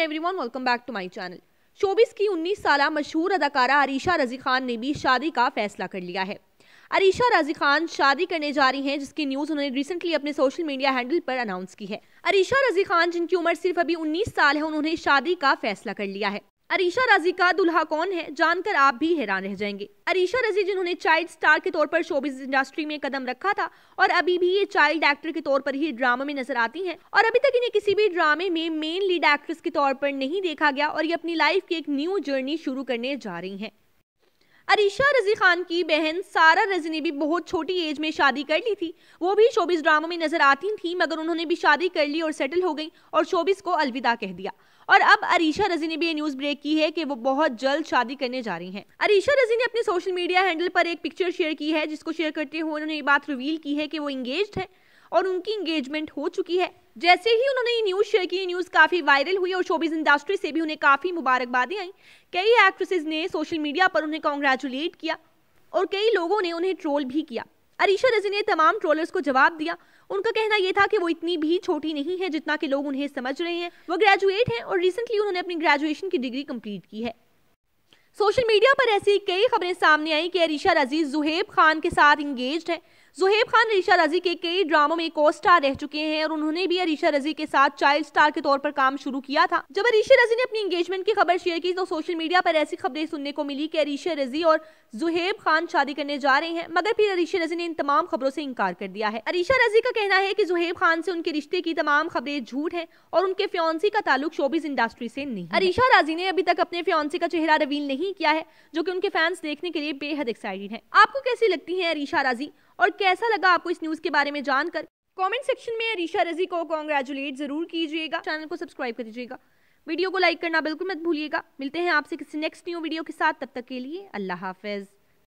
everyone welcome back to my channel showbiz की 19 साल मशहूर अदाकारा अरीशा रजी खान ने भी शादी का फैसला कर लिया है अरीशा रजी खान शादी करने जा रही हैं जिसकी न्यूज़ उन्होंने रिसेंटली अपने सोशल मीडिया हैंडल पर अनाउंस की है अरीशा रजी खान जिनकी उम्र सिर्फ अभी 19 साल है उन्होंने शादी का फैसला कर लिया है अरीशा रजी का दुल्हा कौन है जानकर आप भी हैरान रह जाएंगे अरीशा रजी जिन्होंने चाइल्ड स्टार के तौर पर शोबिज इंडस्ट्री में कदम रखा था और अभी भी ये चाइल्ड एक्टर के तौर पर ही ड्रामा में नजर आती हैं और अभी तक इन्हें किसी भी ड्रामे में मेन लीड एक्ट्रेस के तौर पर नहीं देखा गया और ये अपनी लाइफ की एक न्यू जर्नी शुरू करने जा रही है अरीशा रजी खान की बहन सारा रजी ने भी बहुत छोटी एज में शादी कर ली थी वो भी शोबिस ड्रामा में नजर आती थी मगर उन्होंने भी शादी कर ली और सेटल हो गई और शोबिस को अलविदा कह दिया और अब अरीशा रजी ने भी ये न्यूज ब्रेक की है कि वो बहुत जल्द शादी करने जा रही हैं अरीशा रजी ने अपने सोशल मीडिया हैंडल पर एक पिक्चर शेयर की है जिसको शेयर करते हुए उन्होंने ये बात रिवील की है कि वो इंगेज है और उनकी इंगेजमेंट हो चुकी है जैसे ही उन्होंने ये न्यूज़ शेयर की न्यूज़ काफ़ी वायरल हुई और शोबिज इंडस्ट्री से भी उन्हें काफ़ी मुबारकबादी आई कई एक्ट्रेसेस ने सोशल मीडिया पर उन्हें कॉन्ग्रेचुलेट किया और कई लोगों ने उन्हें ट्रोल भी किया अरीशा रजी ने तमाम ट्रोलर्स को जवाब दिया उनका कहना यह था कि वो इतनी भी छोटी नहीं है जितना कि लोग उन्हें समझ रहे हैं वो ग्रेजुएट हैं और रिसेंटली उन्होंने अपनी ग्रेजुएशन की डिग्री कंप्लीट की है सोशल मीडिया पर ऐसी कई खबरें सामने आई कि अरीशा रजीज जुहेब खान के साथ इंगेज है जुहेब खान रिशा रजी के कई ड्रामों में को स्टार रह चुके हैं और उन्होंने भी अरिशा रजी के साथ चाइल्ड स्टार के तौर पर काम शुरू किया था जब अरीशा रजी ने अपनी एंगेजमेंट की खबर शेयर की तो सोशल मीडिया पर ऐसी खबरें सुनने को मिली की अरीशा रजी और जुहेब खान शादी करने जा रहे हैं मगर फिर अरीशा रजी ने इन तमाम खबरों से इनकार कर दिया है अरीशा रजी का कहना है की जुहेब खान से उनके रिश्ते की तमाम खबरें झूठ है और उनके फ्योन्सी का ताल्लुक शोबिस इंडस्ट्री से नहीं अरिशा रजी ने अभी तक अपने फ्योन्सी का चेहरा रवील नहीं किया है जो की उनके फैंस देखने के लिए बेहद एक्साइटेड है आपको कैसी लगती है अरीशा राजी और कैसा लगा आपको इस न्यूज़ के बारे में जानकर कमेंट सेक्शन में रिशा रजी को कॉन्ग्रेचुलेट ज़रूर कीजिएगा चैनल को सब्सक्राइब कर दीजिएगा वीडियो को लाइक करना बिल्कुल मत भूलिएगा मिलते हैं आपसे किसी नेक्स्ट न्यू वीडियो के साथ तब तक के लिए अल्लाह हाफिज़